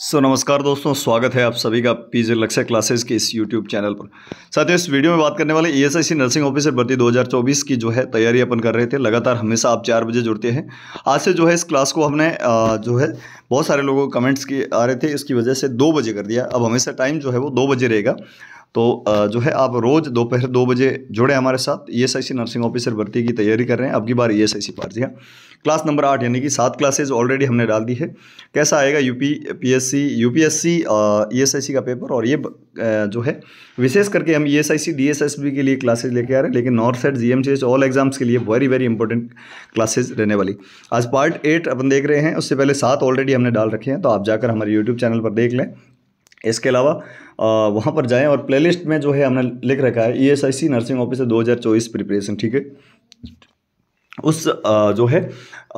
सो so, नमस्कार दोस्तों स्वागत है आप सभी का पी जे लक्ष्य क्लासेस के इस यूट्यूब चैनल पर साथियों इस वीडियो में बात करने वाले ईएसआईसी नर्सिंग ऑफिसर भर्ती 2024 की जो है तैयारी अपन कर रहे थे लगातार हमेशा आप चार बजे जुड़ते हैं आज से जो है इस क्लास को हमने जो है बहुत सारे लोगों को कमेंट्स किए आ रहे थे इसकी वजह से दो बजे कर दिया अब हमेशा टाइम जो है वो दो बजे रहेगा तो जो है आप रोज़ दोपहर दो बजे जुड़े हमारे साथ ई e नर्सिंग ऑफिसर भर्ती की तैयारी कर रहे हैं अब की बार ई e एस जी हाँ क्लास नंबर आठ यानी कि सात क्लासेज ऑलरेडी हमने डाल दी है कैसा आएगा U P P S C U P S C E S I C का पेपर और ये जो है विशेष करके हम E S I C D S S B के लिए क्लासेज लेके आ रहे हैं लेकिन north side G M C S all exams के लिए वेरी वेरी इंपॉर्टेंट क्लासेज रहने वाली आज पार्ट एट अपन देख रहे हैं उससे पहले सात ऑलरेडी हमने डाल रखे हैं तो आप जाकर हमारे यूट्यूब चैनल पर देख लें इसके अलावा वहाँ पर जाएं और प्लेलिस्ट में जो है हमने लिख रखा है E S I C nursing officer 2024 preparation ठीक है उस जो है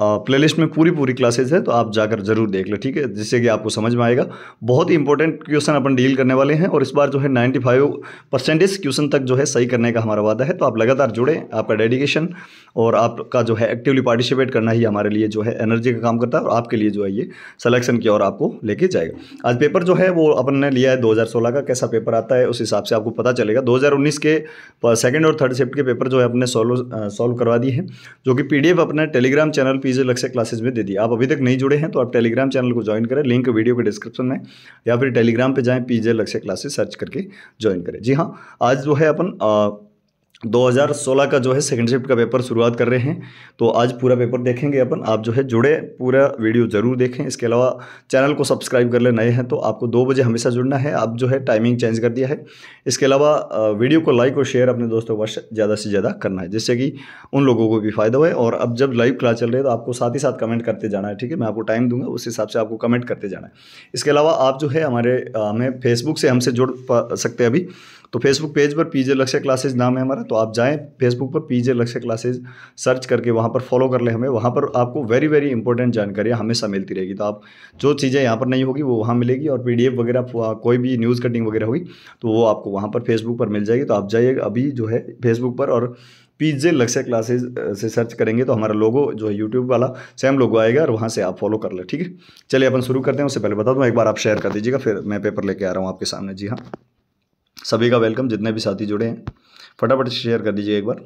प्लेलिस्ट में पूरी पूरी क्लासेज है तो आप जाकर जरूर देख लो ठीक है जिससे कि आपको समझ में आएगा बहुत ही इंपॉर्टेंट क्वेश्चन अपन डील करने वाले हैं और इस बार जो है 95 परसेंटेज क्वेश्चन तक जो है सही करने का हमारा वादा है तो आप लगातार जुड़े आपका डेडिकेशन और आपका जो है एक्टिवली पार्टिसिपेट करना ही हमारे लिए जो है एनर्जी का काम करता है और आपके लिए जो है ये सलेक्शन की ओर आपको लेके जाएगा आज पेपर जो है वो अपन ने लिया है दो का कैसा पेपर आता है उस हिसाब से आपको पता चलेगा दो के सेकेंड और थर्ड शिफ्ट के पेपर जो है अपने सोल्व सॉल्व करवा दिए हैं जो जो कि पीडीएफ अपने टेलीग्राम चैनल पीजे लक्ष्य क्लासेस में दे दी आप अभी तक नहीं जुड़े हैं तो आप टेलीग्राम चैनल को ज्वाइन करें लिंक वीडियो के डिस्क्रिप्शन में या फिर टेलीग्राम पर जाएं पीजे लक्ष्य क्लासेस सर्च करके ज्वाइन करें जी हाँ आज जो है अपन 2016 का जो है सेकंड शिफ्ट का पेपर शुरुआत कर रहे हैं तो आज पूरा पेपर देखेंगे अपन आप जो है जुड़े पूरा वीडियो ज़रूर देखें इसके अलावा चैनल को सब्सक्राइब कर ले नए हैं तो आपको दो बजे हमेशा जुड़ना है आप जो है टाइमिंग चेंज कर दिया है इसके अलावा वीडियो को लाइक और शेयर अपने दोस्तों के ज़्यादा से ज़्यादा करना है जिससे कि उन लोगों को भी फायदा हुए और अब जब लाइव क्लास चल रही है तो आपको साथ ही साथ कमेंट करते जाना है ठीक है मैं आपको टाइम दूंगा उस हिसाब से आपको कमेंट करते जाना है इसके अलावा आप जो है हमारे हमें फेसबुक से हमसे जुड़ सकते हैं अभी तो फेसबुक पेज पर पीजे लक्ष्य क्लासेज नाम है हमारा तो आप जाएँ फेसबुक पर पीजे लक्ष्य क्लासेज सर्च करके वहाँ पर फॉलो कर लें हमें वहाँ पर आपको वेरी वेरी इंपॉर्टेंट जानकारियाँ हमेशा मिलती रहेगी तो आप जो चीज़ें यहाँ पर नहीं होगी वो वहाँ मिलेगी और पी वगैरह कोई भी न्यूज़ कटिंग वगैरह होगी तो वो आपको वहाँ पर फेसबुक पर मिल जाएगी तो आप जाइएगा अभी जो है फेसबुक पर और पीजे लक्ष्य क्लासेज से सर्च करेंगे तो हमारा लोगो जो है यूट्यूब वाला सेम लोगो आएगा और वहाँ से आप फॉलो कर लें ठीक है चलिए अपन शुरू करते हैं उससे पहले बता दूँ एक बार आप शेयर कर दीजिएगा फिर मैं पेपर लेके आ रहा हूँ आपके सामने जी हाँ सभी का वेलकम जितने भी साथी जुड़े हैं फटाफट शेयर कर दीजिए एक बार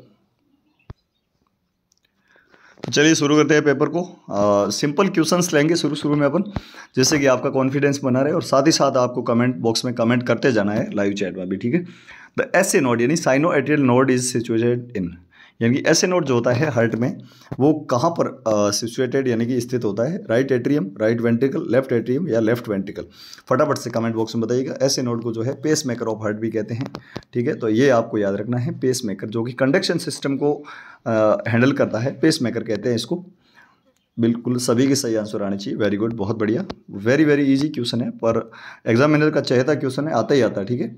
तो चलिए शुरू करते हैं पेपर को आ, सिंपल क्वेश्चंस लेंगे शुरू शुरू में अपन जिससे कि आपका कॉन्फिडेंस बना रहे और साथ ही साथ आपको कमेंट बॉक्स में कमेंट करते जाना है लाइव चैट में भी ठीक है द एस ए नोड यानी sinoatrial node is situated in यानी कि ऐसे नोड जो होता है हार्ट में वो कहाँ पर सिचुएटेड यानी कि स्थित होता है right atrium right ventricle left atrium या लेफ्ट वेंटिकल फटाफट से कमेंट बॉक्स में बताइएगा ऐसे नोड को जो है पेस मेकर ऑफ हार्ट भी कहते हैं ठीक है तो ये आपको याद रखना है पेस मेकर जो कि कंडक्शन सिस्टम को हैंडल करता है पेस मेकर कहते हैं इसको बिल्कुल सभी के सही आंसर आने चाहिए वेरी गुड बहुत बढ़िया वेरी वेरी इजी क्वेश्चन है पर एग्जामिनर का चाहता क्वेश्चन है आता ही आता है ठीक है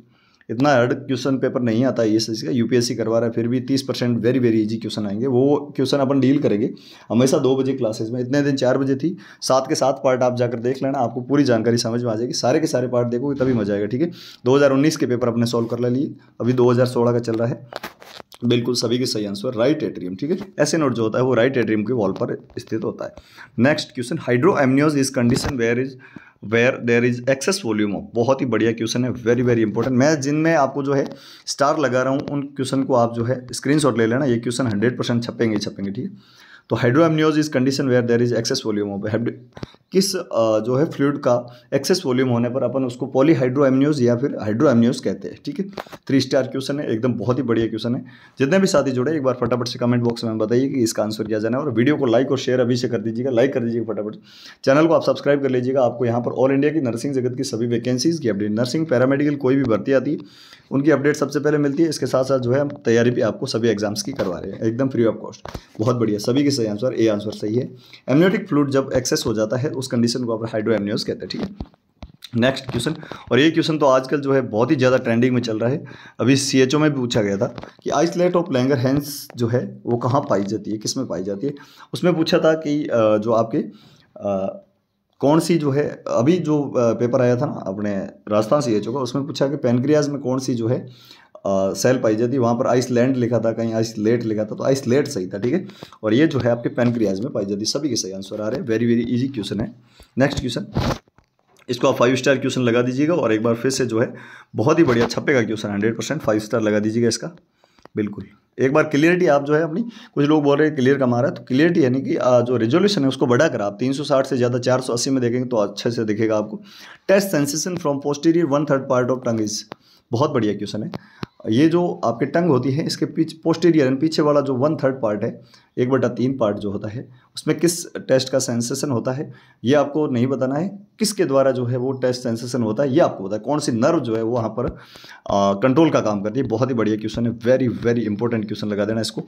इतना हार्ड क्वेश्चन पेपर नहीं आता ये एस का यूपीएससी करवा रहा है फिर भी तीस percent very very easy question आएंगे वो क्वेश्चन अपन डील करेंगे हमेशा दो बजे क्लासेस में इतने दिन चार बजे थी सात के सात पार्ट आप जाकर देख लेना आपको पूरी जानकारी समझ में आ जाएगी सारे के सारे पार्ट देखोगे तभी मजा आएगा ठीक है दो के पेपर अपने सॉल्व कर लिए अभी दो का चल रहा है बिल्कुल सभी के सही आंसर राइट एट्रियम ठीक है ऐसे नोट जो होता है वो राइट एट्रियम के वॉल पर स्थित होता है next question hydramnios is condition where is where there is excess volume of बहुत ही बढ़िया क्वेश्चन है वेरी वेरी इंपॉर्टेंट मैं जिनमें आपको जो है स्टार लगा रहा हूँ उन क्वेश्चन को आप जो है स्क्रीन ले लेना ये क्वेश्चन हंड्रेड परसेंट छपेंगे छपेंगे ठीक है तो hydramnios is condition where there is excess volume of किस जो है फ्लूड का एक्सेस वॉल्यूम होने पर अपन उसको पॉलीहाइड्रोएमनियोज या फिर हाइड्रोएमनियोज कहते हैं ठीक है थ्री स्टार क्वेश्चन है एकदम बहुत ही बढ़िया क्वेश्चन है जितने भी साथी जुड़े एक बार फटाफट से कमेंट बॉक्स में बताइए कि इसका आंसर क्या जाना है और वीडियो को लाइक और शेयर अभी से कर दीजिएगा लाइक कर दीजिएगा फटाफट चैनल को आप सब्सक्राइब कर लीजिएगा आपको यहाँ पर ऑल इंडिया की नर्सिंग जगत की सभी वैकेंसीज की अपडेट नर्सिंग पैरामेडिकल कोई भी भर्ती आती है उनकी अपडेट सबसे पहले मिलती है इसके साथ साथ जो है तैयारी भी आपको सभी एग्जाम्स की करवा रहे हैं एकदम फ्री ऑफ कॉस्ट बहुत बढ़िया सभी के सही आंसर ए आंसर सही है एमनियोटिक फ्लूड जब एक्सेस हो जाता है उस कंडीशन को आप हाइड्रो एमनियोस कहते हैं ठीक है नेक्स्ट क्वेश्चन और ये क्वेश्चन तो आजकल जो है बहुत ही ज़्यादा ट्रेंडिंग में चल रहा है अभी सी एच ओ में भी पूछा गया था कि आइसलेट ऑफ लैंगर हैंस जो है वो कहाँ पाई जाती है किस में पाई जाती है उसमें पूछा था कि जो आपके कौन सी जो है अभी जो पेपर आया था ना अपने राजस्थान सी एच ओ का उसमें पूछा कि पेनक्रियाज में कौन सी जो है सेल जाती है वहाँ पर आइस लैंड लिखा था कहीं आइस लेट लिखा था तो आइस लेट सही था ठीक है और ये जो है आपके पेनक्रियाज में पाई जाती सभी के सही आंसर आ रहे हैं वेरी वेरी इजी क्वेश्चन है नेक्स्ट क्वेश्चन इसको आप फाइव स्टार क्वेश्चन लगा दीजिएगा और एक बार फिर से जो है बहुत ही बढ़िया छपेगा question hundred percent five star लगा दीजिएगा इसका बिल्कुल एक बार क्लियरिटी आप जो है अपनी कुछ लोग बोल रहे हैं क्लियर कमा रहा है तो क्लियरिटी यानी कि जो रेजोल्यूशन है उसको बढ़ाकर आप 360 से ज़्यादा 480 में देखेंगे तो अच्छे से दिखेगा आपको taste sensation from posterior one third part of tongue is बहुत बढ़िया क्वेश्चन है ये जो आपके टंग होती है इसके पीछे पोस्टीरियर यानी पीछे वाला जो वन थर्ड पार्ट है एक बटा तीन पार्ट जो होता है उसमें किस टेस्ट का सेंसेशन होता है ये आपको नहीं बताना है किसके द्वारा जो है वो टेस्ट सेंसेशन होता है ये आपको बताया कौन सी नर्व जो है वो वहाँ पर कंट्रोल का काम करती है बहुत ही बढ़िया क्वेश्चन है वेरी वेरी इंपॉर्टेंट क्वेश्चन लगा देना इसको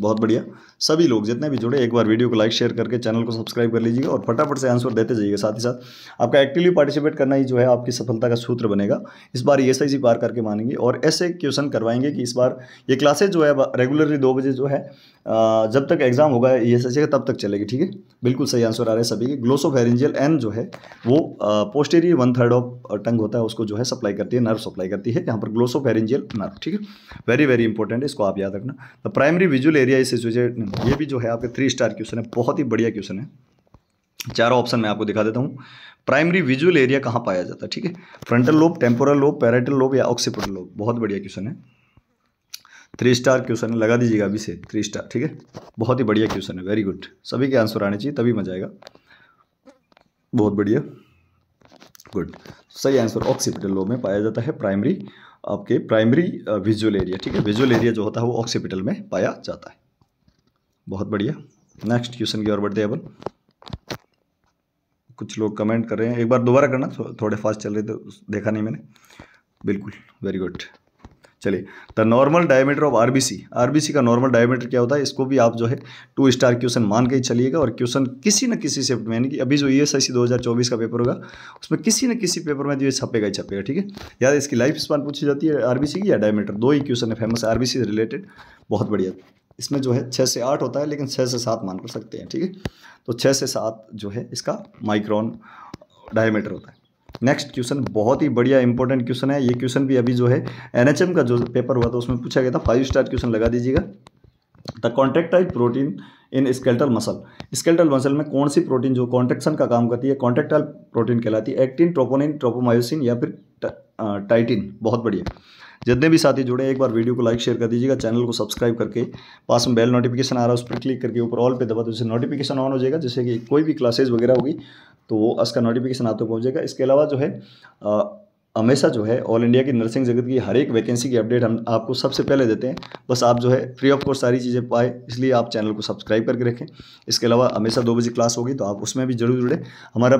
बहुत बढ़िया सभी लोग जितने भी जुड़े एक बार वीडियो को लाइक शेयर करके चैनल को सब्सक्राइब कर लीजिएगा और फटाफट से आंसर देते जाइएगा साथ ही साथ आपका एक्टिवली पार्टिसिपेट करना ही जो है आपकी सफलता का सूत्र बनेगा इस बार एस आई पार करके मानेंगे और ऐसे क्वेश्चन करवाएंगे कि इस बार ये क्लासेज जो है रेगुलरली दो बजे जो है जब तक एग्जाम होगा ई एस का तब तक चलेगी ठीक है बिल्कुल सही आंसर आ रहा है सभी के फेरेंजियल एन जो है वो posterior one third of tongue होता है उसको जो है सप्लाई करती है नर्व सप्लाई करती है यहाँ पर ग्लोसो फेरेंजियल नर्व ठीक है वेरी वेरी इंपॉर्टेंट है इसको आप याद रखना the primary visual bacteria is situated ये भी जो है आपके थ्री स्टार क्वेश्चन है बहुत ही बढ़िया क्वेश्चन है चारों ऑप्शन मैं आपको दिखा देता हूँ प्राइमरी विजुअल एरिया कहाँ पाया जाता है ठीक है frontal lobe temporal lobe parietal lobe या ऑक्सीपोटल लोब बहुत बढ़िया क्वेश्चन है थ्री स्टार क्वेश्चन लगा दीजिएगा अभी से थ्री स्टार ठीक है बहुत ही बढ़िया क्वेश्चन है वेरी गुड सभी के आंसर आने चाहिए तभी मजा आएगा बहुत बढ़िया गुड सही आंसर ऑक्सीपिटल लो में पाया जाता है प्राइमरी आपके प्राइमरी विजुअल एरिया ठीक है विजुअल एरिया जो होता है वो ऑक्सीपिटल में पाया जाता है बहुत बढ़िया नेक्स्ट क्वेश्चन की ओर बढ़ते हैं अपन कुछ लोग कमेंट कर रहे हैं एक बार दोबारा करना थो, थोड़े फास्ट चल रहे थे देखा नहीं मैंने बिल्कुल वेरी गुड चलिए the normal diameter of RBC RBC का नॉर्मल डायमीटर क्या होता है इसको भी आप जो है टू स्टार क्वेश्चन मान के ही चलिएगा और क्वेश्चन किसी न किसी से में यानी कि अभी जो ई एस आई सी दो हज़ार चौबीस का पेपर होगा उसमें किसी न किसी पेपर में जो तो छपेगा ही छपेगा ठीक है याद इसकी लाइफ स्पान पूछी जाती है आरबीसी की या डायमीटर दो ही क्वेश्चन है फेमस आर से रिलेटेड बहुत बढ़िया इसमें जो है छः से आठ होता है लेकिन छः से सात मान कर सकते हैं ठीक है तो छः से सात जो है इसका माइक्रॉन डायमीटर होता है नेक्स्ट क्वेश्चन बहुत ही बढ़िया इंपॉर्टेंट क्वेश्चन है ये क्वेश्चन भी अभी जो है एनएचएम का जो पेपर हुआ था उसमें पूछा गया था फाइव स्टार क्वेश्चन लगा दीजिएगा the contractile protein in skeletal muscle skeletal muscle में कौन सी प्रोटीन जो कॉन्ट्रेक्शन का काम करती है कॉन्ट्रेक्टाइल प्रोटीन कहलाती है एक्टिन ट्रोपोनिन ट्रोपोमायोसिन या फिर टाइटिन बहुत बढ़िया जितने भी साथी जुड़े एक बार वीडियो को लाइक शेयर कर दीजिएगा चैनल को सब्सक्राइब करके पास में बेल नोटिफिकेशन आ रहा है उस पर क्लिक करके ऊपर ऑल पे दबा तो जिससे नोटिफिकेशन ऑन हो जाएगा जैसे कि कोई भी क्लासेज वगैरह होगी तो वो उसका नोटिफिकेशन आप तक तो पहुँचेगा इसके अलावा जो है हमेशा जो है ऑल इंडिया की नर्सिंग जगत की हर एक वैकेंसी की अपडेट हम आपको सबसे पहले देते हैं बस आप जो है फ्री ऑफ कोर्स सारी चीज़ें पाए इसलिए आप चैनल को सब्सक्राइब करके रखें इसके अलावा हमेशा दो बजे क्लास होगी तो आप उसमें भी जरूर जुड़े हमारा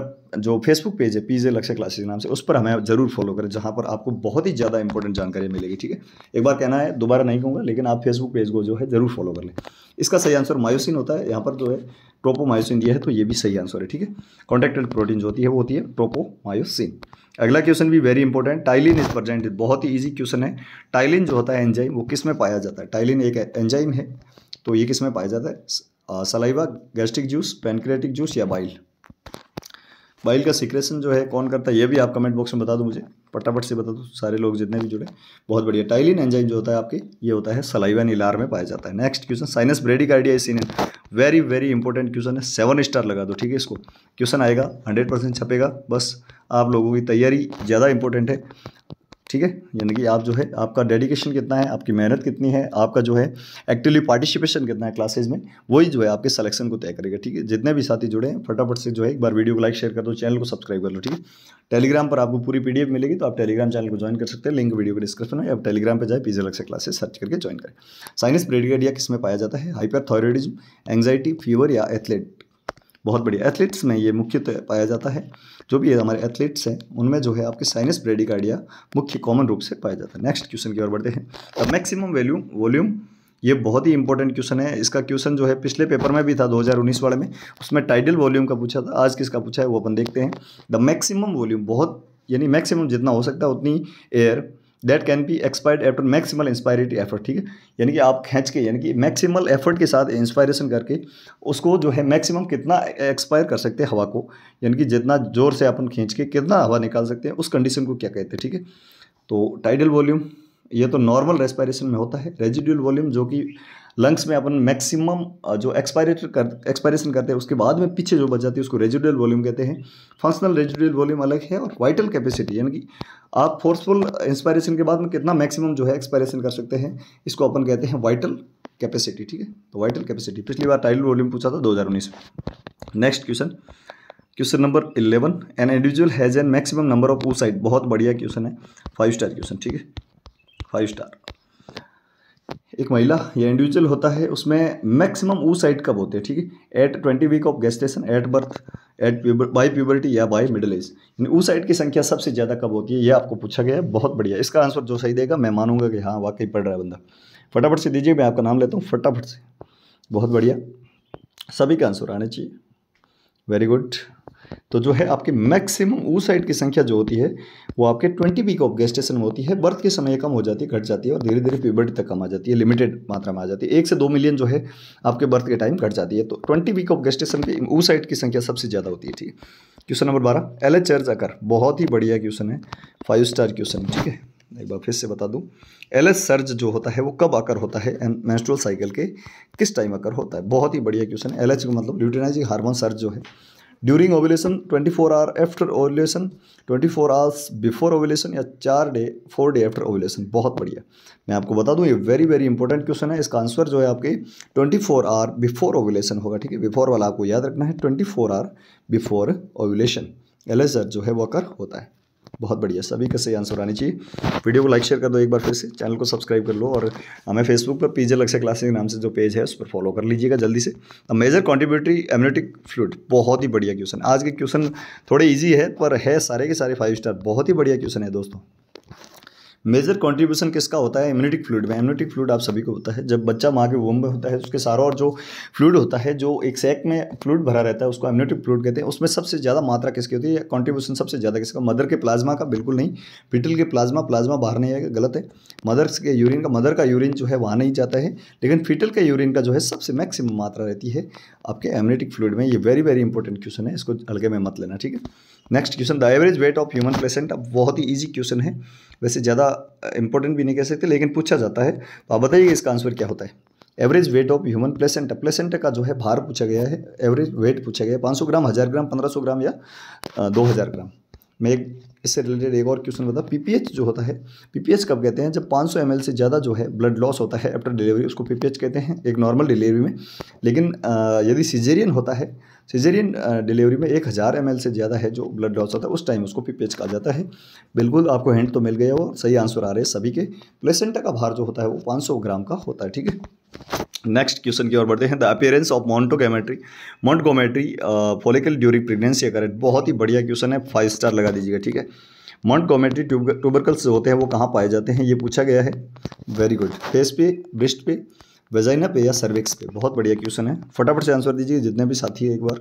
जो फेसबुक पेज है पीजे लक्ष्य क्लासेज के नाम से उस पर हमें जरूर फॉलो करें जहाँ पर आपको बहुत ही ज़्यादा इंपॉर्टेंट जानकारी मिलेगी ठीक है एक बार कहना है दोबारा नहीं कहूँगा लेकिन आप फेसबुक पेज को जो है ज़रूर फॉलो कर लें इसका सही आंसर मायोसिन होता है यहाँ पर जो है ट्रोपोमायोसिन दिया है तो ये भी सही आंसर है ठीक है कॉन्टेक्टेड प्रोटीन जो होती है वो होती है ट्रोपोमायोसिन अगला क्वेश्चन भी very important ptyalin is present बहुत ही ईजी क्वेश्चन है टाइलिन जो होता है एंजाइम वो किस में पाया जाता है टाइलिन एक एंजाइम है तो ये किस में पाया जाता है saliva gastric juice pancreatic juice या बाइल बाइल का सिक्रेशन जो है कौन करता है ये भी आप कमेंट बॉक्स में बता दो मुझे पटापट से बता दो सारे लोग जितने भी जुड़े बहुत बढ़िया टाइलिन एंजाइम जो होता है आपके ये होता है सलाइवा नीलार में पाया जाता है नेक्स्ट क्वेश्चन साइनस ब्रेडी ब्रेडिकार्डिया इसी ने वेरी वेरी इंपॉर्टेंट क्वेश्चन है सेवन स्टार लगा दो ठीक है इसको क्वेश्चन आएगा हंड्रेड परसेंट छपेगा बस आप लोगों की तैयारी ज़्यादा इंपॉर्टेंट है ठीक है यानी कि आप जो है आपका डेडिकेशन कितना है आपकी मेहनत कितनी है आपका जो है एक्टिवली पार्टिसिपेशन कितना है क्लासेज में वही जो है आपके सिलेक्शन को तय करेगा ठीक है जितने भी साथी जुड़े हैं फटाफट से जो है एक बार वीडियो को लाइक शेयर कर दो चैनल को सब्सक्राइब कर लो ठीक है टेलीग्राम पर आपको पूरी पीडीएफ मिलेगी तो आप टेलीग्राम चैनल को ज्वाइन कर सकते हैं लिंक वीडियो के डिस्क्रिप्शन में आप टेलीग्राम पर जाए पीजे लग से क्लासेस सर्च करके ज्वाइन करें साइनस ब्रेडिकाडिया किस में पाया जाता है हाइपर थायरॉयडिज्म एंगजाइटी फीवर या एथलेट बहुत बढ़िया एथलेट्स में ये मुख्यतः पाया जाता है जो भी हमारे एथलीट्स हैं उनमें जो है आपके साइनस ब्रेडिकार्डिया मुख्य कॉमन रूप से पाया जाता है नेक्स्ट क्वेश्चन की ओर बढ़ते हैं अब मैक्सिमम वैल्यू वॉल्यूम ये बहुत ही इंपॉर्टेंट क्वेश्चन है इसका क्वेश्चन जो है पिछले पेपर में भी था 2019 वाले में उसमें टाइडल वॉल्यूम का पूछा था आज किसका पूछा है वो अपन देखते हैं द मैक्सिमम वॉल्यूम बहुत यानी मैक्सिमम जितना हो सकता है उतनी air that can be expired after maximal inspiratory effort ठीक है यानी कि आप खींच के यानी कि मैक्सिमल एफर्ट के साथ इंस्पायरेशन करके उसको जो है मैक्सिमम कितना एक्सपायर कर सकते हैं हवा को यानी कि जितना जोर से अपन खींच के कितना हवा निकाल सकते हैं उस कंडीशन को क्या कहते हैं ठीक है तो टाइडल वॉल्यूम ये तो नॉर्मल रेस्पायरेशन में होता है रेजिडुअल वॉल्यूम जो कि लंग्स में अपन मैक्सिमम जो एक्सपायरेटर कर एक्सपायरेशन करते हैं उसके बाद में पीछे जो बच जाती है उसको रेजिडुअल वॉल्यूम कहते हैं फंक्शनल रेजिडुअल वॉल्यूम अलग है और वाइटल कैपेसिटी यानी कि आप फोर्सफुल इंस्पायरेशन के बाद में कितना मैक्सिमम जो है एक्सपायरेशन कर सकते हैं इसको अपन कहते हैं वाइटल कैपेसिटी ठीक है तो वाइटल कैपेसिटी पिछली बार टाइल वॉल्यूम पूछा था दो में next question question number eleven an individual has an maximum number of टू साइड बहुत बढ़िया क्वेश्चन है फाइव स्टार क्वेश्चन ठीक है फाइव स्टार एक महिला या इंडिविजुअल होता है उसमें मैक्सिमम ऊ साइड कब होते हैं ठीक है at twenty week of gestation at birth at by puberty या बाई मिडल एज यानी ऊ साइड की संख्या सबसे ज़्यादा कब होती है ये आपको पूछा गया है बहुत बढ़िया इसका आंसर जो सही देगा मैं मानूंगा कि हाँ वाकई पढ़ रहा है बंदा फटाफट से दीजिए मैं आपका नाम लेता हूँ फटाफट से बहुत बढ़िया सभी का आंसर आना चाहिए वेरी गुड तो जो है आपके मैक्सिमम ऊ साइड की संख्या जो होती है वो आपके ट्वेंटी वीक ऑफ गेस्टेशन होती है बर्थ के समय कम हो जाती है घट जाती है और धीरे धीरे प्यूबर्टी तक कम आ जाती है लिमिटेड मात्रा में आ जाती है एक से दो मिलियन जो है आपके बर्थ के टाइम घट जाती है तो ट्वेंटी वीक ऑफ गेस्टेशन की ऊ साइड की संख्या सबसे ज़्यादा होती है ठीक है क्वेश्चन नंबर बारह एल एच आकर बहुत ही बढ़िया क्वेश्चन है फाइव स्टार क्वेश्चन ठीक है एक बार फिर से बता दूं एल एस सर्ज जो होता है वो कब आकर होता है मेंस्ट्रुअल साइकिल के किस टाइम आकर होता है बहुत ही बढ़िया क्वेश्चन है एल एच मतलब ल्यूटिनाइजिंग हार्मोन सर्ज जो है during ovulation 24 hour after ovulation 24 hours before ovulation या चार day four day after ovulation बहुत बढ़िया मैं आपको बता दूं ये वेरी वेरी इंपॉर्टेंट क्वेश्चन है इसका आंसर जो है आपके 24 आवर बिफोर ओवुलेशन होगा ठीक है बिफोर वाला आपको याद रखना है 24 आवर बिफोर ओवुलेशन एल जो है वो अकर होता है बहुत बढ़िया सभी का सही आंसर आनी चाहिए वीडियो को लाइक शेयर कर दो एक बार फिर से चैनल को सब्सक्राइब कर लो और हमें फेसबुक पर पीजे लक्ष्य क्लासेस के नाम से जो पेज है उस पर फॉलो कर लीजिएगा जल्दी से a major contributory amniotic fluid बहुत ही बढ़िया क्वेश्चन आज के क्वेश्चन थोड़े ईजी है पर है सारे के सारे फाइव स्टार बहुत ही बढ़िया क्वेश्चन है दोस्तों मेजर कंट्रीब्यूशन किसका होता है इम्यूनिटिक फ्लूड में इम्यूनिटिक फ्लूड आप सभी को होता है जब बच्चा माँ के वोम में होता है उसके सारा और जो फ्लूड होता है जो एक सेक में फ्लूड भरा रहता है उसको इम्यूनिटिक फ्लूड कहते हैं उसमें सबसे ज़्यादा मात्रा किसकी होती है कॉन्ट्रीब्यूशन सबसे ज़्यादा किसका मदर के प्लाज्मा का बिल्कुल नहीं पिटल के प्लाज्मा प्लाज्मा बाहर नहीं आएगा गलत है मदर के यूरिन का मदर का यूरिन जो है वहाँ नहीं जाता है लेकिन फिटल के यूरिन का जो है सबसे मैक्सिमम मात्रा रहती है आपके एमनेटिक फ्लूड में ये वेरी वेरी इंपॉर्टेंट क्वेश्चन है इसको हल्के में मत लेना ठीक है next question the average weight of human placenta अब बहुत ही ईजी क्वेश्चन है वैसे ज़्यादा इंपॉर्टेंट भी नहीं कह सकते लेकिन पूछा जाता है तो आप बताइए इसका आंसर क्या होता है average weight of human placenta placenta का जो है भार पूछा गया है एवरेज वेट पूछा गया है पाँच ग्राम हज़ार ग्राम पंद्रह ग्राम या दो ग्राम मैं एक इससे रिलेटेड एक और क्वेश्चन बता पीपीएच जो होता है पीपीएच कब कहते हैं जब 500 सौ से ज़्यादा जो है ब्लड लॉस होता है आफ्टर डिलीवरी उसको पीपीएच कहते हैं एक नॉर्मल डिलीवरी में लेकिन यदि सिजेरियन होता है सिजेरियन डिलीवरी में एक हज़ार एम से ज़्यादा है जो ब्लड लॉस होता है उस टाइम उसको पीपीएच कहा जाता है बिल्कुल आपको हैंड तो मिल गया और सही आंसर आ रहे हैं सभी के प्लेसेंटा का भार जो होता है वो पाँच ग्राम का होता है ठीक है नेक्स्ट क्वेश्चन की ओर बढ़ते हैं the appearance of Montgomery Montgomery follicle during pregnancy अगर बहुत ही बढ़िया क्वेश्चन है फाइव स्टार लगा दीजिएगा ठीक है मोन्टगोमेट्री ट्यूबरकल्स होते हैं वो कहाँ पाए जाते हैं ये पूछा गया है वेरी गुड फेस पे ब्रिस्ट पे वेजाइना पे या सर्विक्स पे बहुत बढ़िया क्वेश्चन है फटाफट से आंसर दीजिए जितने भी साथी है एक बार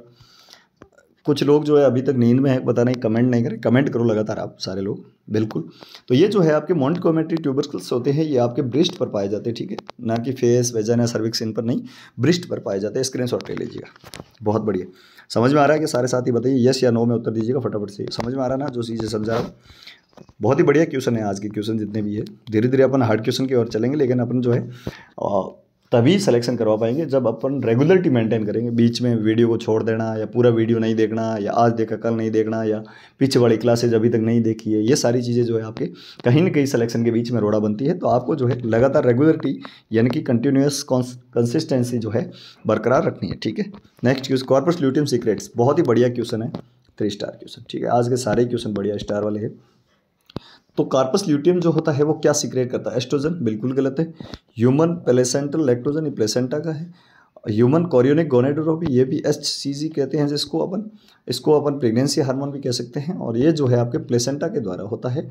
कुछ लोग जो है अभी तक नींद में है पता नहीं कमेंट नहीं करें कमेंट करो लगातार आप सारे लोग बिल्कुल तो ये जो है आपके मॉन्टकोमेट्री ट्यूबर्कल्स होते हैं ये आपके ब्रिस्ट पर पाए जाते हैं ठीक है ना कि फेस वेजन या सर्विक्स इन पर नहीं ब्रिस्ट पर पाए जाते हैं स्क्रीन शॉट ले लीजिएगा बहुत बढ़िया समझ में आ रहा है कि सारे साथ बताइए यस या नो में उत्तर दीजिएगा फटाफट से समझ में आ रहा ना जो चीज़ें समझा रहा बहुत ही बढ़िया क्वेश्चन है आज के क्वेश्चन जितने भी है धीरे धीरे अपन हार्ड क्वेश्चन की ओर चलेंगे लेकिन अपन जो है तभी सिलेक्शन करवा पाएंगे जब अपन रेगुलरिटी मेंटेन करेंगे बीच में वीडियो को छोड़ देना या पूरा वीडियो नहीं देखना या आज देखा कल नहीं देखना या पीछे वाली क्लासेज अभी तक नहीं देखी है ये सारी चीज़ें जो है आपके कहीं ना कहीं सिलेक्शन के बीच में रोड़ा बनती है तो आपको जो है लगातार रेगुलरिटी यानी कि कंटिन्यूस कंसिस्टेंसी जो है बरकरार रखनी है ठीक है next question corpus luteum secretes बहुत ही बढ़िया क्वेश्चन है थ्री स्टार क्वेश्चन ठीक है आज के सारे क्वेश्चन बढ़िया स्टार वाले हैं तो कार्पस ल्यूटियम जो होता है वो क्या सिक्रेट करता है एस्ट्रोजन बिल्कुल गलत है ह्यूमन प्लेसेंटल लैक्टोजन ये प्लेसेंटा का है ह्यूमन कॉरियोनिक गोनेडोरोपी ये भी एच सी जी कहते हैं जिसको अपन इसको अपन प्रेगनेंसी हार्मोन भी कह सकते हैं और ये जो है आपके प्लेसेंटा के द्वारा होता है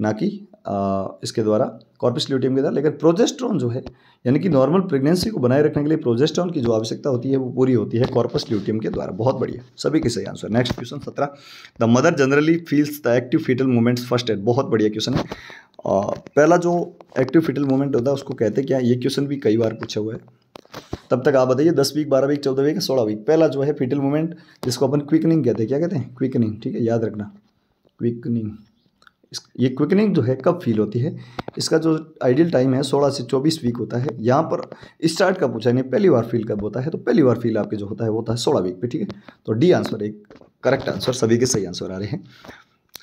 ना कि इसके द्वारा कॉर्पस ल्यूटियम के द्वारा लेकिन प्रोजेस्ट्रॉन जो है यानी कि नॉर्मल प्रेगनेंसी को बनाए रखने के लिए प्रोजेस्ट्रॉन की जो आवश्यकता होती है वो पूरी होती है कॉर्पस ल्यूटियम के द्वारा बहुत बढ़िया सभी के सही आंसर नेक्स्ट क्वेश्चन सत्रह the mother generally feels the active fetal movements first at बहुत बढ़िया क्वेश्चन है पहला जो एक्टिव फीटल मूवमेंट होता है उसको कहते हैं क्या ये क्वेश्चन भी कई बार पूछा हुआ है तब तक आप बताइए दस वीक बारह वीक चौदह वीक सोलह वीक पहला जो है फीटल मूवमेंट जिसको अपन क्विकनिंग कहते हैं क्या कहते हैं क्विकनिंग ठीक है याद रखना क्विकनिंग ये क्विकनिंग जो है कब फील होती है इसका जो आइडियल टाइम है सोलह से चौबीस वीक होता है यहाँ पर स्टार्ट का पूछा नहीं पहली बार फील कब होता है तो पहली बार फील आपके जो होता है वो होता है सोलह वीक पे ठीक है तो डी आंसर एक करेक्ट आंसर सभी के सही आंसर आ रहे हैं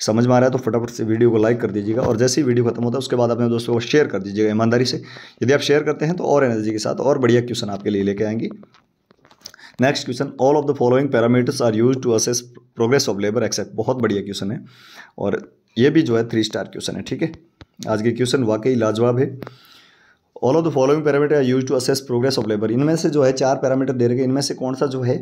समझ में आ रहा है तो फटाफट से वीडियो को लाइक कर दीजिएगा और जैसे ही वीडियो खत्म होता है उसके बाद अपने दोस्तों को शेयर कर दीजिएगा ईमानदारी से यदि आप शेयर करते हैं तो और एनर्जी के साथ और बढ़िया क्वेश्चन आपके लिए लेके आएंगे next question all of the following parameters are use to assess progress of labour except बहुत बढ़िया क्वेश्चन है और ये भी जो है थ्री स्टार क्वेश्चन है ठीक है आज के क्वेश्चन वाकई लाजवाब है all of the following parameter are use to assess progress of labour इनमें से जो है चार पैरामीटर दे रखे इनमें से कौन सा जो है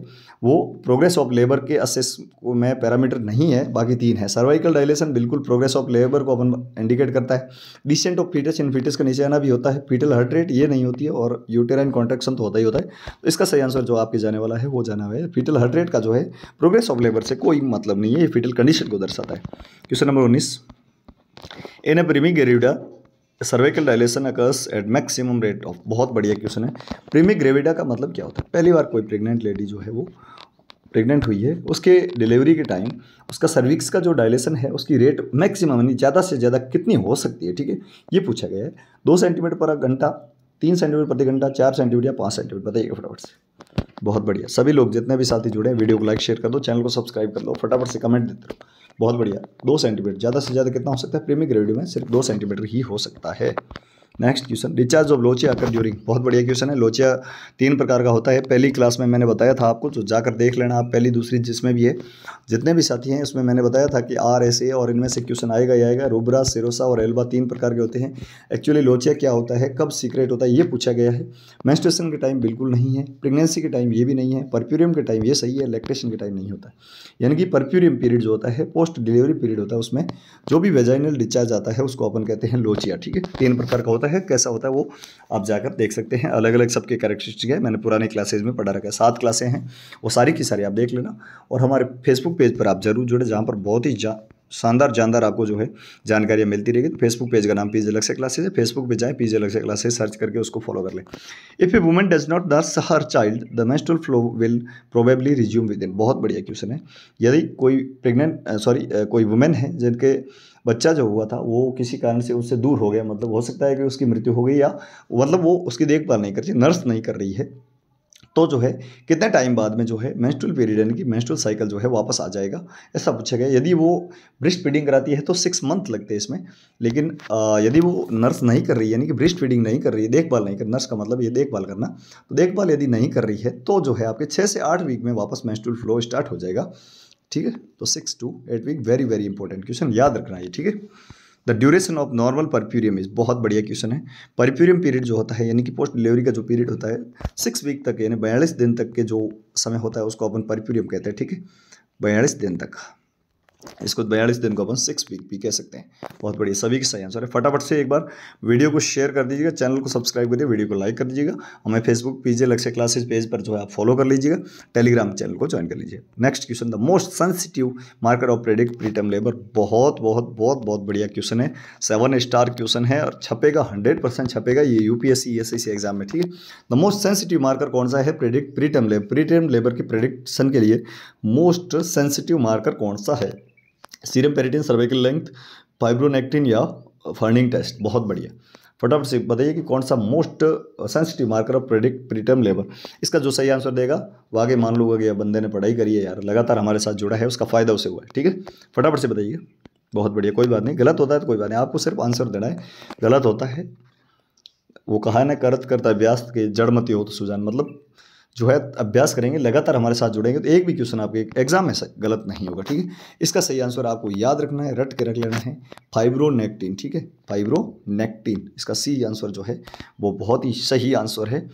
वो प्रोग्रेस ऑफ लेबर के असेस में पैरामीटर नहीं है बाकी तीन है सर्वाइकल डायलेशन बिल्कुल प्रोग्रेस ऑफ लेबर को अपन इंडिकेट करता है descent of fetus in fetus का नीचे आना भी होता है फीटल हर्ट रेट ये नहीं होती है और यूटेराइन कॉन्ट्रेक्शन तो होता ही होता है तो इसका सही आंसर जो आपके जाने वाला है वो जाना हुआ है फीटल हर्ट रेट का जो है प्रोग्रेस ऑफ लेबर से कोई मतलब नहीं है ये फीटल कंडीशन को दर्शाता है क्वेश्चन नंबर उन्नीस in a primigravida cervical dilation occurs at maximum rate of बहुत बढ़िया क्वेश्चन है प्रीमिक ग्रेविडा का मतलब क्या होता है पहली बार कोई प्रेग्नेंट लेडी जो है वो प्रेग्नेंट हुई है उसके डिलीवरी के टाइम उसका सर्विक्स का जो डायलेशन है उसकी रेट मैक्सिमम यानी ज़्यादा से ज़्यादा कितनी हो सकती है ठीक है ये पूछा गया है दो सेंटीमीटर पर घंटा तीन सेंटीमीटर प्रति घंटा चार सेंटीमीटर या पाँच सेंटीमीटर बताइएगा फटाफट से बहुत बढ़िया सभी लोग जितने भी साथी जुड़े हैं वीडियो को लाइक शेयर कर दो चैनल को सब्सक्राइब कर लो फटाफट से कमेंट देते रहो बहुत बढ़िया दो सेंटीमीटर ज़्यादा से ज़्यादा कितना हो सकता है प्रेमी ग्रेविटी में सिर्फ दो सेंटीमीटर ही हो सकता है next question discharge of lochia occur during बहुत बढ़िया क्वेश्चन है लोचिया तीन प्रकार का होता है पहली क्लास में मैंने बताया था आपको तो जाकर देख लेना आप पहली दूसरी जिसमें भी है जितने भी साथी हैं उसमें मैंने बताया था कि आर एस ए और इनमें से क्वेश्चन आएगा ही आएगा रूबरा सिरोसा और एल्बा तीन प्रकार के होते हैं एक्चुअली लोचिया क्या होता है कब सीक्रेट होता है ये पूछा गया है मेस्ट्रेशन के टाइम बिल्कुल नहीं है प्रेगनेंसी के टाइम ये भी नहीं है परप्यूरियम के टाइम ये सही है लैक्टेशन के टाइम नहीं होता यानी कि परप्यूरियम पीरियड जो होता है पोस्ट डिलीवरी पीरियड होता है उसमें जो भी वेजाइनल डिस्चार्ज आता है उसको अपन कहते हैं लोचिया ठीक है तीन प्रकार का होता है है कैसा होता है वो आप जाकर देख सकते हैं अलग अलग सबके कैरेक्टरिस्टिक है मैंने पुराने क्लासेज में पढ़ा रखा है सात क्लासे हैं वो सारी की सारी आप देख लेना और हमारे फेसबुक पेज पर आप जरूर जुड़े जहाँ पर बहुत ही जा शानदार जानदार आपको जो है जानकारियाँ मिलती रहेगी तो फेसबुक पेज का नाम पीजे लक्ष्य क्लासेज है फेसबुक पे जाए पीजे लक्ष्य क्लासेज सर्च करके उसको फॉलो कर लें if a women does not the her child the menstrual flow will probably resume within बहुत बढ़िया क्वेश्चन है यदि कोई प्रेग्नेंट सॉरी कोई वुमेन है जिनके बच्चा जो हुआ था वो किसी कारण से उससे दूर हो गया मतलब हो सकता है कि उसकी मृत्यु हो गई या मतलब वो उसकी देखभाल नहीं कर रही नर्स नहीं कर रही है तो जो है कितने टाइम बाद में जो है मेंस्ट्रुअल पीरियड यानी कि मेंस्ट्रुअल साइकिल जो है वापस आ जाएगा ऐसा पूछा गया यदि वो ब्रिस्ट फीडिंग कराती है तो सिक्स मंथ लगते हैं इसमें लेकिन यदि वो नर्स नहीं कर रही है यानी कि ब्रिस्ट फीडिंग नहीं कर रही है देखभाल नहीं कर नर्स का मतलब ये देखभाल करना तो देखभाल यदि नहीं कर रही है तो जो है आपके छः से आठ वीक में वापस मेंस्ट्रुअल फ्लो स्टार्ट हो जाएगा ठीक है तो six to eight week very very important question याद रखना ये ठीक है the duration of normal puerperium is बहुत बढ़िया क्वेश्चन है परप्यूरियम पीरियड जो होता है यानी कि पोस्ट डिलीवरी का जो पीरियड होता है सिक्स वीक तक यानी बयालीस दिन तक के जो समय होता है उसको अपन परप्यूरियम कहते हैं ठीक है बयालीस दिन तक इसको बयालीस दिन को अपन सिक्स वीक भी कह सकते हैं बहुत बढ़िया सभी के सही आंसर है फटाफट से एक बार वीडियो को शेयर कर दीजिएगा चैनल को सब्सक्राइब करिए वीडियो को लाइक कर दीजिएगा हमें फेसबुक पीजे लक्ष्य क्लासेस पेज पर जो है आप फॉलो कर लीजिएगा टेलीग्राम चैनल को ज्वाइन कर लीजिए next question the most sensitive market of predict preterm labour बहुत बहुत बहुत बहुत बढ़िया क्वेश्चन है सेवन स्टार क्वेश्चन है और छपेगा हंड्रेड छपेगा ये यू पी एग्जाम में ठीक है द मोस्ट सेंसिटिव मार्कर कौन सा है predict preterm labour preterm labour की प्रेडिक्शन के लिए मोस्ट सेंसिटिव मार्कर कौन सा है serum ferritin cervical length fibronectin या फर्निंग टेस्ट बहुत बढ़िया फटाफट से बताइए कि कौन सा most sensitive marker of predict preterm labour इसका जो सही आंसर देगा वो आगे मान लूंगा कि बंदे ने पढ़ाई करी है यार लगातार हमारे साथ जुड़ा है उसका फायदा उसे हुआ है ठीक है फटाफट से बताइए बहुत बढ़िया कोई बात नहीं गलत होता है तो कोई बात नहीं आपको सिर्फ आंसर देना है गलत होता है वो कहा ना करत करता व्यास्त के जड़मती हो तो सुजान मतलब जो है अभ्यास करेंगे लगातार हमारे साथ जुड़ेंगे तो एक भी क्वेश्चन आपके एग्जाम में गलत नहीं होगा ठीक है इसका सही आंसर आपको याद रखना है रट के रख लेना है फाइब्रोनेक्टिन ठीक है फाइब्रोनेक्टिन इसका सी आंसर जो है वो बहुत ही सही आंसर है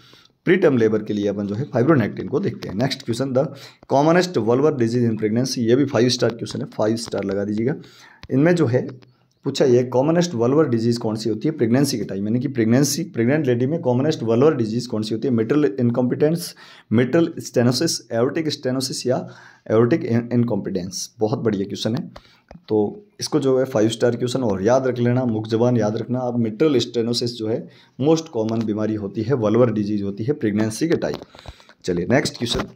प्रीटर्म लेबर के लिए अपन जो है फाइब्रोनेक्टिन को देखते हैं next question the commonest valvular disease in pregnancy ये भी फाइव स्टार क्वेश्चन है फाइव स्टार लगा दीजिएगा इनमें जो है पूछा ये कॉमनेस्ट वल्वर डिजीज़ कौन सी होती है प्रेगनेंसी के टाइम यानी कि प्रेगनेंसी प्रेग्नेंट लेडी में कॉमनेस्ट वल्वर डिजीज़ कौन सी होती है mitral incompetence mitral stenosis aortic stenosis या एवोटिक इनकॉम्पिटेंस बहुत बढ़िया क्वेश्चन है तो इसको जो है फाइव स्टार क्वेश्चन और याद रख लेना मुख जबान याद रखना अब मिटरल स्टेनोसिस जो है मोस्ट कॉमन बीमारी होती है वल्वर डिजीज़ होती है प्रेगनेंसी के टाइम चलिए next question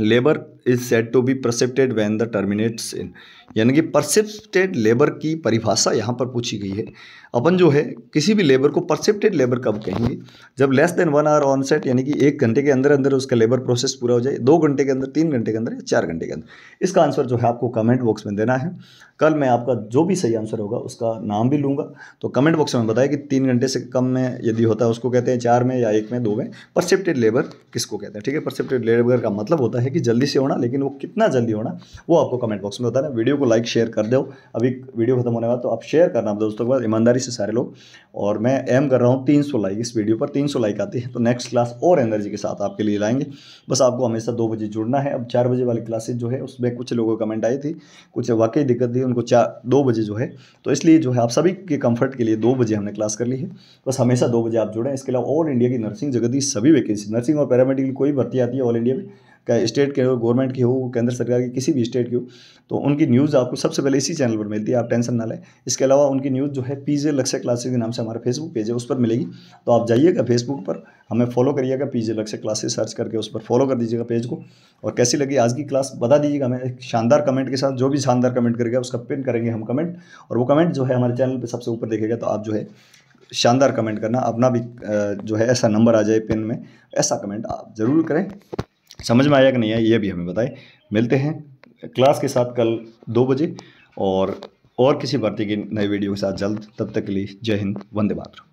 labour is said to be precipitate when the terminates in यानी कि परसेप्टेड लेबर की परिभाषा यहाँ पर पूछी गई है अपन जो है किसी भी लेबर को परसेप्टेड लेबर कब कहेंगे जब less than one hour on set यानी कि एक घंटे के अंदर अंदर उसका लेबर प्रोसेस पूरा हो जाए दो घंटे के अंदर तीन घंटे के अंदर या चार घंटे के अंदर इसका आंसर जो है आपको कमेंट बॉक्स में देना है कल मैं आपका जो भी सही आंसर होगा उसका नाम भी लूँगा तो कमेंट बॉक्स में बताया कि तीन घंटे से कम में यदि होता है उसको कहते हैं चार में या एक में दो में परसेप्टेड लेबर किसको कहते हैं ठीक है परसेप्टेड लेबर का मतलब होता है कि जल्दी से होना होना लेकिन वो कितना जल्दी होना वो आपको कमेंट बॉक्स में बताना वीडियो को लाइक शेयर कर दो अभी वीडियो खत्म होने वाला तो आप शेयर करना आप दोस्तों के बाद ईमानदारी से सारे लोग और मैं एम कर रहा हूँ तीन लाइक इस वीडियो पर तीन लाइक आती है तो नेक्स्ट क्लास और एनर्जी के साथ आपके लिए लाएंगे बस आपको हमेशा दो बजे जुड़ना है अब चार बजे वाली क्लासेज जो है उसमें कुछ लोगों को कमेंट आई थी कुछ वाकई दिक्कत थी उनको चार दो बजे जो है तो इसलिए जो है आप सभी के कंफर्ट के लिए दो बजे हमने क्लास कर ली है बस हमेशा दो बजे आप जुड़ें इसके अलावा ऑल इंडिया की नर्सिंग जगत की सभी वैकेंसी नर्सिंग और पैरामेडिकल कोई भर्ती आती है ऑल इंडिया में चाहे स्टेट के हो गवर्नमेंट की हो केंद्र सरकार की किसी भी स्टेट की हो तो उनकी न्यूज़ आपको सबसे पहले इसी चैनल पर मिलती है आप टेंशन ना लें इसके अलावा उनकी न्यूज़ जो है पीजे लक्ष्य क्लासेस के नाम से हमारा फेसबुक पेज है उस पर मिलेगी तो आप जाइएगा फेसबुक पर हमें फॉलो करिएगा पीजे लक्ष्य क्लासेस सर्च करके उस पर फॉलो कर दीजिएगा पेज को और कैसी लगी आज की क्लास बता दीजिएगा हमें एक शानदार कमेंट के साथ जो भी शानदार कमेंट करेगा उसका पिन करेंगे हम कमेंट और वो कमेंट जो है हमारे चैनल पर सबसे ऊपर देखेगा तो आप जो है शानदार कमेंट करना अपना भी जो है ऐसा नंबर आ जाए पिन में ऐसा कमेंट आप ज़रूर करें समझ में आया कि नहीं आया ये भी हमें बताएं मिलते हैं क्लास के साथ कल दो बजे और और किसी भर्ती की नई वीडियो के साथ जल्द तब तक के लिए जय हिंद वंदे मातरम